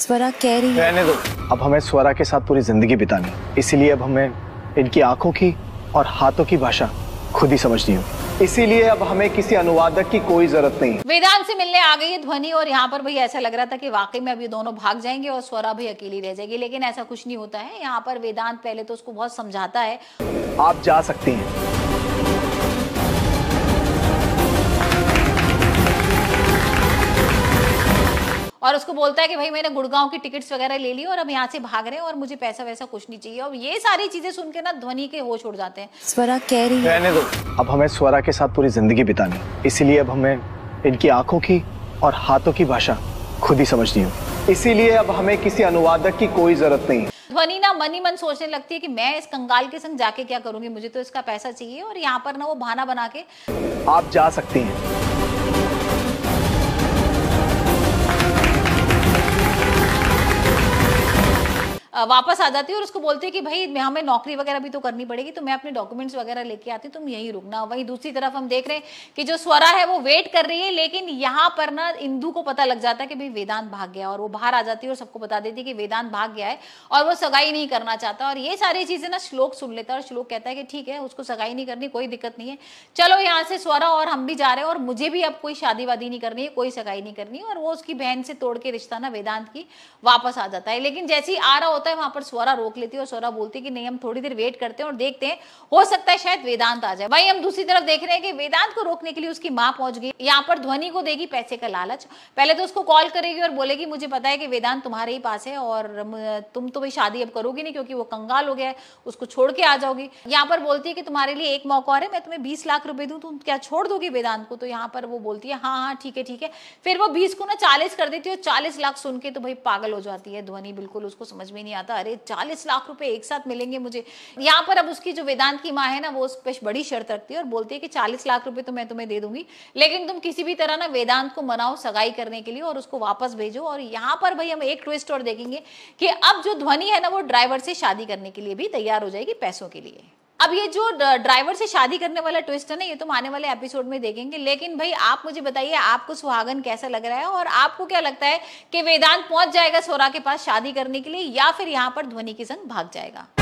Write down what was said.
स्वरा कह रही है रहने दो अब हमें स्वरा के साथ पूरी जिंदगी बितानी इसीलिए अब हमें इनकी आंखों की और हाथों की भाषा खुद ही समझनी हो इसीलिए अब हमें किसी अनुवादक की कोई जरूरत नहीं वेदांत से मिलने आ गई ध्वनि और यहाँ पर भाई ऐसा लग रहा था कि वाकई में अभी दोनों भाग जाएंगे और स्वरा भी अकेली रह जाएगी लेकिन ऐसा कुछ नहीं होता है यहाँ पर वेदांत पहले तो उसको बहुत समझाता है आप जा सकती हैं और उसको बोलता है कि भाई मैंने गुड़गांव की टिकट्स वगैरह ले ली और अब यहाँ से भाग रहे हैं और मुझे पैसा वैसा कुछ नहीं चाहिए और ये सारी चीजें सुन के ना ध्वनि के होश उड़ जाते हैं स्वरा कह रही है रहने दो अब हमें स्वरा के साथ पूरी जिंदगी बितानी इसीलिए अब हमें इनकी आंखों की और हाथों की भाषा खुद ही समझनी हो इसीलिए अब हमें किसी अनुवादक की कोई जरूरत नहीं ध्वनि ना मन ही मन सोचने लगती है कि मैं इस कंगाल के संग जाके क्या करूंगी मुझे तो इसका पैसा चाहिए और यहाँ पर ना वो बहाना बना के आप जा सकती हैं वापस आ जाती है और उसको बोलती है कि भाई हमें नौकरी वगैरह भी तो करनी पड़ेगी तो मैं अपने डॉक्यूमेंट्स वगैरह लेके आती तुम यही रुकना वही दूसरी तरफ हम देख रहे हैं कि जो स्वरा है वो वेट कर रही है लेकिन यहाँ पर ना इंदू को पता लग जाता है कि भाई वेदांत भाग गया और वो बाहर आ जाती है और सबको बता देती है कि वेदांत भाग गया है और वो सगाई नहीं करना चाहता और ये सारी चीजें ना श्लोक सुन लेता है और श्लोक कहता है कि ठीक है उसको सगाई नहीं करनी कोई दिक्कत नहीं है चलो यहाँ से स्वरा और हम भी जा रहे हैं और मुझे भी अब कोई शादी वादी नहीं करनी है कोई सगाई नहीं करनी और वो उसकी बहन से तोड़ के रिश्ता ना वेदांत की वापस आ जाता है लेकिन जैसे ही आ रहा होता होता है वहां पर स्वरा रोक लेती है और स्वरा बोलती है कि नहीं हम थोड़ी देर वेट करते हैं और देखते हैं हो सकता है शायद वेदांत आ जाए वही हम दूसरी तरफ देख रहे हैं कि वेदांत को रोकने के लिए उसकी माँ पहुंच गई यहाँ पर ध्वनि को देगी पैसे का लालच पहले तो उसको कॉल करेगी और बोलेगी मुझे पता है कि वेदांत तुम्हारे ही पास है और तुम तो भाई शादी अब करोगी नहीं क्योंकि वो कंगाल हो गया है उसको छोड़ के आ जाओगी यहाँ पर बोलती है कि तुम्हारे लिए एक मौका और है मैं तुम्हें बीस लाख रुपए दूँ तुम क्या छोड़ दोगी वेदांत को तो यहाँ पर वो बोलती है हाँ हाँ ठीक है ठीक है फिर वो बीस को ना चालीस कर देती है और चालीस लाख सुन के तो भाई पागल हो जाती है ध्वनि बिल्कुल उसको समझ में नहीं आता अरे चालीस लाख रुपए एक साथ मिलेंगे मुझे यहाँ पर अब उसकी जो वेदांत की माँ है ना वो उस पर बड़ी शर्त रखती है और बोलती है कि चालीस लाख रुपए तो मैं तुम्हें दे दूंगी लेकिन तुम किसी भी तरह ना वेदांत को मनाओ सगाई करने के लिए और उसको वापस भेजो और यहाँ पर भाई हम एक ट्विस्ट और देखेंगे कि अब जो ध्वनि है ना वो ड्राइवर से शादी करने के लिए भी तैयार हो जाएगी पैसों के लिए अब ये जो ड्राइवर से शादी करने वाला ट्विस्ट है ना ये तो आने वाले एपिसोड में देखेंगे लेकिन भाई आप मुझे बताइए आपको सुहागन कैसा लग रहा है और आपको क्या लगता है कि वेदांत पहुंच जाएगा सोरा के पास शादी करने के लिए या फिर यहाँ पर ध्वनि के संग भाग जाएगा